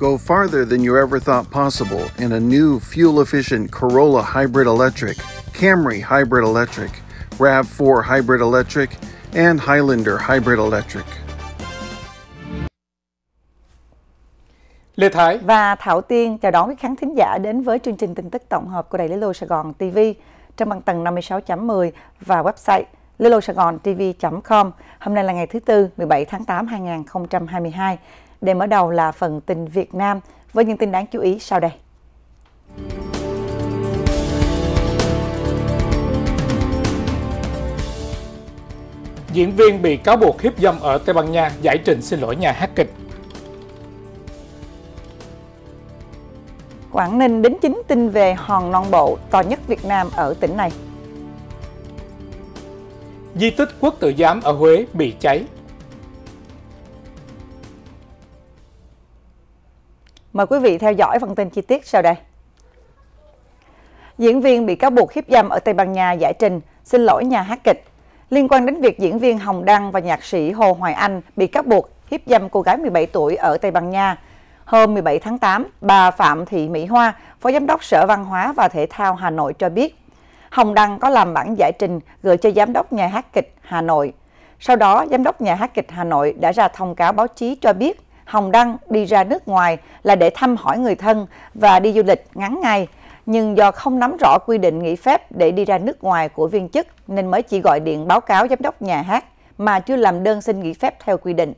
Go farther than you ever thought possible in a new fuel efficient Corolla Hybrid Electric, Camry Hybrid Electric, RAV4 Hybrid Electric, and Highlander Hybrid Electric. Lê Thái và Thảo Tiên chào đón quý khán thính giả đến với chương trình tin tức tổng hợp của Đài Lý Lô Sài Gòn TV trên băng tầng 56.10 và website lilosagontv.com. Hôm nay là ngày thứ Tư, 17 tháng 8, 2022. Để mở đầu là phần tin Việt Nam với những tin đáng chú ý sau đây. Diễn viên bị cáo buộc hiếp dâm ở Tây Ban Nha giải trình xin lỗi nhà hát kịch. Quảng Ninh đính chính tin về hòn non bộ to nhất Việt Nam ở tỉnh này. Di tích quốc tử giám ở Huế bị cháy, Mời quý vị theo dõi phần tin chi tiết sau đây. Diễn viên bị cáo buộc hiếp dâm ở Tây Ban Nha giải trình xin lỗi nhà hát kịch. Liên quan đến việc diễn viên Hồng Đăng và nhạc sĩ Hồ Hoài Anh bị cáo buộc hiếp dâm cô gái 17 tuổi ở Tây Ban Nha, Hôm 17 tháng 8, bà Phạm Thị Mỹ Hoa, Phó Giám đốc Sở Văn hóa và Thể thao Hà Nội cho biết, Hồng Đăng có làm bản giải trình gửi cho Giám đốc nhà hát kịch Hà Nội. Sau đó, Giám đốc nhà hát kịch Hà Nội đã ra thông cáo báo chí cho biết Hồng Đăng đi ra nước ngoài là để thăm hỏi người thân và đi du lịch ngắn ngày, nhưng do không nắm rõ quy định nghỉ phép để đi ra nước ngoài của viên chức nên mới chỉ gọi điện báo cáo giám đốc nhà hát mà chưa làm đơn xin nghỉ phép theo quy định.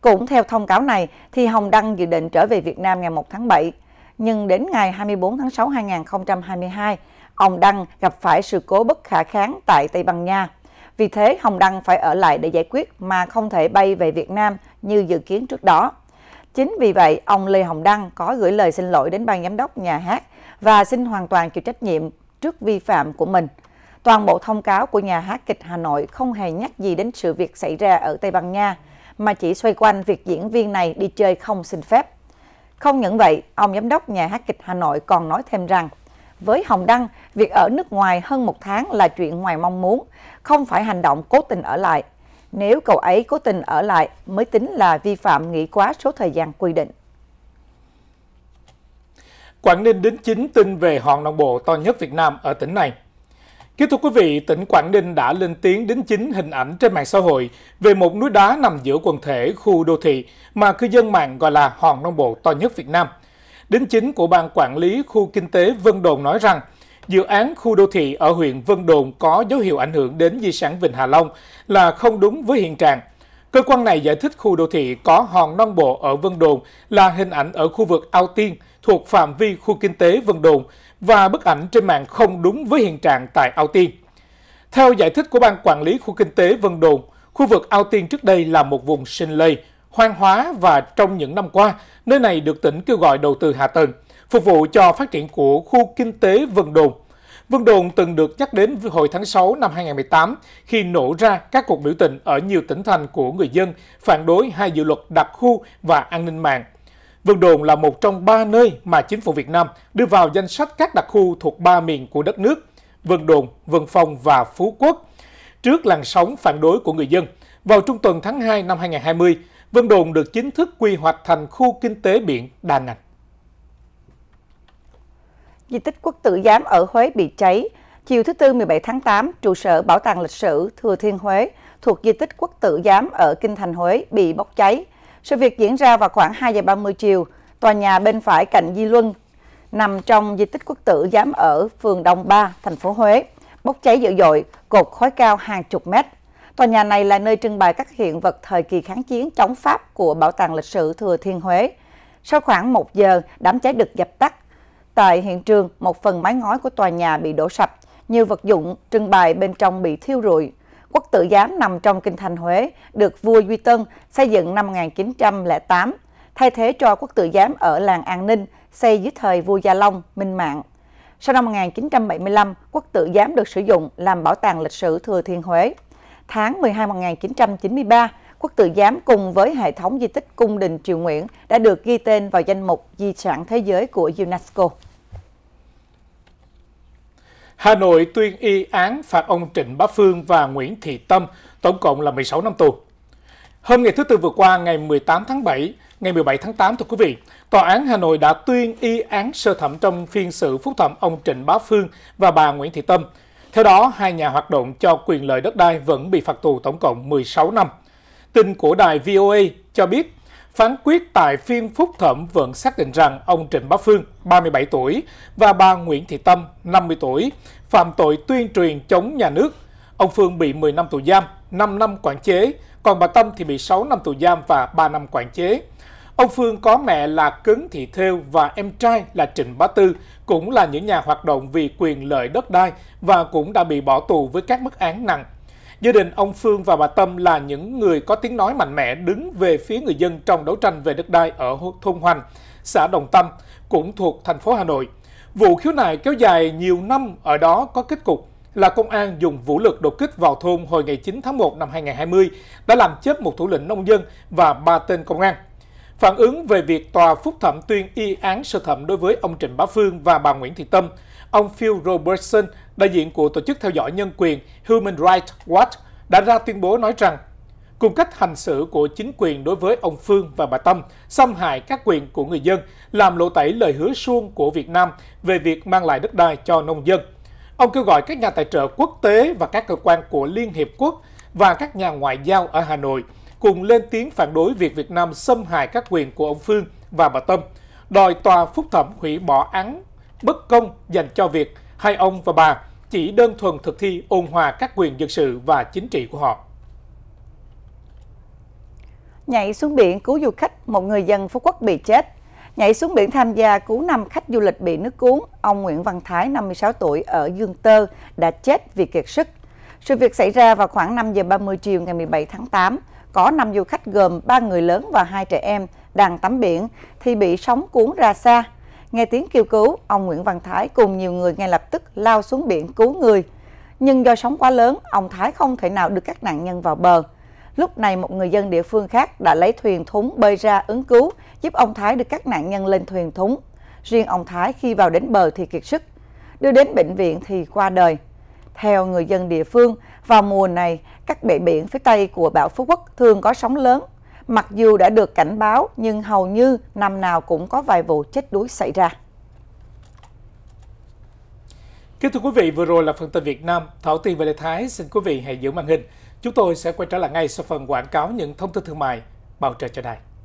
Cũng theo thông cáo này thì Hồng Đăng dự định trở về Việt Nam ngày 1 tháng 7, nhưng đến ngày 24 tháng 6 2022, ông Đăng gặp phải sự cố bất khả kháng tại Tây Ban Nha. Vì thế, Hồng Đăng phải ở lại để giải quyết mà không thể bay về Việt Nam như dự kiến trước đó. Chính vì vậy, ông Lê Hồng Đăng có gửi lời xin lỗi đến ban giám đốc nhà hát và xin hoàn toàn chịu trách nhiệm trước vi phạm của mình. Toàn bộ thông cáo của nhà hát kịch Hà Nội không hề nhắc gì đến sự việc xảy ra ở Tây Ban Nha, mà chỉ xoay quanh việc diễn viên này đi chơi không xin phép. Không những vậy, ông giám đốc nhà hát kịch Hà Nội còn nói thêm rằng, với Hồng Đăng, việc ở nước ngoài hơn một tháng là chuyện ngoài mong muốn, không phải hành động cố tình ở lại nếu cậu ấy cố tình ở lại mới tính là vi phạm nghỉ quá số thời gian quy định. Quảng Ninh đến chính tin về hòn non bộ to nhất Việt Nam ở tỉnh này. Kính thưa quý vị, tỉnh Quảng Ninh đã lên tiếng đính chính hình ảnh trên mạng xã hội về một núi đá nằm giữa quần thể khu đô thị mà cư dân mạng gọi là hòn non bộ to nhất Việt Nam. Đính chính của Ban Quản lý Khu Kinh tế Vân Đồn nói rằng Dự án khu đô thị ở huyện Vân Đồn có dấu hiệu ảnh hưởng đến di sản Vịnh Hạ Long là không đúng với hiện trạng. Cơ quan này giải thích khu đô thị có hòn non bộ ở Vân Đồn là hình ảnh ở khu vực Ao Tiên thuộc phạm vi khu kinh tế Vân Đồn và bức ảnh trên mạng không đúng với hiện trạng tại Ao Tiên. Theo giải thích của Ban Quản lý Khu Kinh tế Vân Đồn, khu vực Ao Tiên trước đây là một vùng sinh lây, hoang hóa và trong những năm qua, nơi này được tỉnh kêu gọi đầu tư hạ tầng – phục vụ cho phát triển của khu kinh tế Vân Đồn. Vân Đồn từng được nhắc đến hồi tháng 6 năm 2018 khi nổ ra các cuộc biểu tình ở nhiều tỉnh thành của người dân phản đối hai dự luật đặc khu và an ninh mạng. Vân Đồn là một trong ba nơi mà chính phủ Việt Nam đưa vào danh sách các đặc khu thuộc ba miền của đất nước, Vân Đồn, Vân Phong và Phú Quốc. Trước làn sóng phản đối của người dân, vào trung tuần tháng 2 năm 2020, Vân Đồn được chính thức quy hoạch thành khu kinh tế biển Đà Nẵng. Di tích quốc tử giám ở Huế bị cháy. Chiều thứ Tư 17 tháng 8, trụ sở Bảo tàng lịch sử Thừa Thiên Huế thuộc di tích quốc tử giám ở Kinh Thành Huế bị bốc cháy. Sự việc diễn ra vào khoảng 2 giờ 30 chiều, tòa nhà bên phải cạnh Di Luân, nằm trong di tích quốc tử giám ở phường Đông Ba, thành phố Huế, bốc cháy dữ dội, cột khói cao hàng chục mét. Tòa nhà này là nơi trưng bày các hiện vật thời kỳ kháng chiến chống Pháp của Bảo tàng lịch sử Thừa Thiên Huế. Sau khoảng 1 giờ, đám cháy được dập tắt Tại hiện trường, một phần mái ngói của tòa nhà bị đổ sập, nhiều vật dụng trưng bày bên trong bị thiêu rụi. Quốc tử giám nằm trong kinh thành Huế, được vua Duy Tân xây dựng năm 1908, thay thế cho quốc tử giám ở làng An Ninh, xây dưới thời vua Gia Long, Minh Mạng. Sau năm 1975, quốc tử giám được sử dụng làm bảo tàng lịch sử Thừa Thiên Huế. Tháng 12 năm 1993, quốc tử giám cùng với hệ thống di tích cung đình Triều Nguyễn đã được ghi tên vào danh mục di sản thế giới của UNESCO. Hà Nội tuyên y án phạt ông Trịnh Bá Phương và Nguyễn Thị Tâm, tổng cộng là 16 năm tù. Hôm ngày thứ Tư vừa qua, ngày 18 tháng 7, ngày 17 tháng 8, thưa quý vị, Tòa án Hà Nội đã tuyên y án sơ thẩm trong phiên xử phúc thẩm ông Trịnh Bá Phương và bà Nguyễn Thị Tâm. Theo đó, hai nhà hoạt động cho quyền lợi đất đai vẫn bị phạt tù tổng cộng 16 năm. Tin của đài VOA cho biết phán quyết tại phiên phúc thẩm vẫn xác định rằng ông Trịnh Bá Phương, 37 tuổi, và bà Nguyễn Thị Tâm, 50 tuổi, phạm tội tuyên truyền chống nhà nước. Ông Phương bị 10 năm tù giam, 5 năm quản chế, còn bà Tâm thì bị 6 năm tù giam và 3 năm quản chế. Ông Phương có mẹ là Cấn Thị Thêu và em trai là Trịnh Bá Tư, cũng là những nhà hoạt động vì quyền lợi đất đai và cũng đã bị bỏ tù với các mức án nặng. Gia đình ông Phương và bà Tâm là những người có tiếng nói mạnh mẽ đứng về phía người dân trong đấu tranh về đất đai ở thôn Hoành, xã Đồng Tâm, cũng thuộc thành phố Hà Nội. Vụ khiếu nại kéo dài nhiều năm ở đó có kết cục là công an dùng vũ lực đột kích vào thôn hồi ngày 9 tháng 1 năm 2020 đã làm chết một thủ lĩnh nông dân và ba tên công an. Phản ứng về việc tòa phúc thẩm tuyên y án sơ thẩm đối với ông Trịnh Bá Phương và bà Nguyễn Thị Tâm, ông Phil Robertson, đại diện của tổ chức theo dõi nhân quyền Human Rights Watch, đã ra tuyên bố nói rằng cùng cách hành xử của chính quyền đối với ông Phương và bà Tâm xâm hại các quyền của người dân, làm lộ tẩy lời hứa suông của Việt Nam về việc mang lại đất đai cho nông dân. Ông kêu gọi các nhà tài trợ quốc tế và các cơ quan của Liên Hiệp Quốc và các nhà ngoại giao ở Hà Nội cùng lên tiếng phản đối việc Việt Nam xâm hại các quyền của ông Phương và bà Tâm, đòi tòa phúc thẩm hủy bỏ án bất công dành cho việc hai ông và bà chỉ đơn thuần thực thi ôn hòa các quyền dân sự và chính trị của họ. Nhảy xuống biển cứu du khách, một người dân Phú Quốc bị chết. Nhảy xuống biển tham gia cứu năm khách du lịch bị nước cuốn, ông Nguyễn Văn Thái, 56 tuổi, ở Dương Tơ, đã chết vì kiệt sức. Sự việc xảy ra vào khoảng 5 giờ 30 chiều ngày 17 tháng 8. Có 5 du khách gồm 3 người lớn và 2 trẻ em đang tắm biển thì bị sóng cuốn ra xa. Nghe tiếng kêu cứu, ông Nguyễn Văn Thái cùng nhiều người ngay lập tức lao xuống biển cứu người. Nhưng do sóng quá lớn, ông Thái không thể nào đưa các nạn nhân vào bờ. Lúc này một người dân địa phương khác đã lấy thuyền thúng bơi ra ứng cứu, giúp ông Thái đưa các nạn nhân lên thuyền thúng. Riêng ông Thái khi vào đến bờ thì kiệt sức, đưa đến bệnh viện thì qua đời. Theo người dân địa phương, vào mùa này, các bệ biển phía Tây của bão Phú Quốc thường có sóng lớn mặc dù đã được cảnh báo nhưng hầu như năm nào cũng có vài vụ chết đuối xảy ra. Kính thưa quý vị, vừa rồi là phần tin Việt Nam. Thảo Tiên và Lê Thái xin quý vị hãy giữ màn hình. Chúng tôi sẽ quay trở lại ngay sau phần quảng cáo những thông tin thương mại. Bảo trợ cho đài.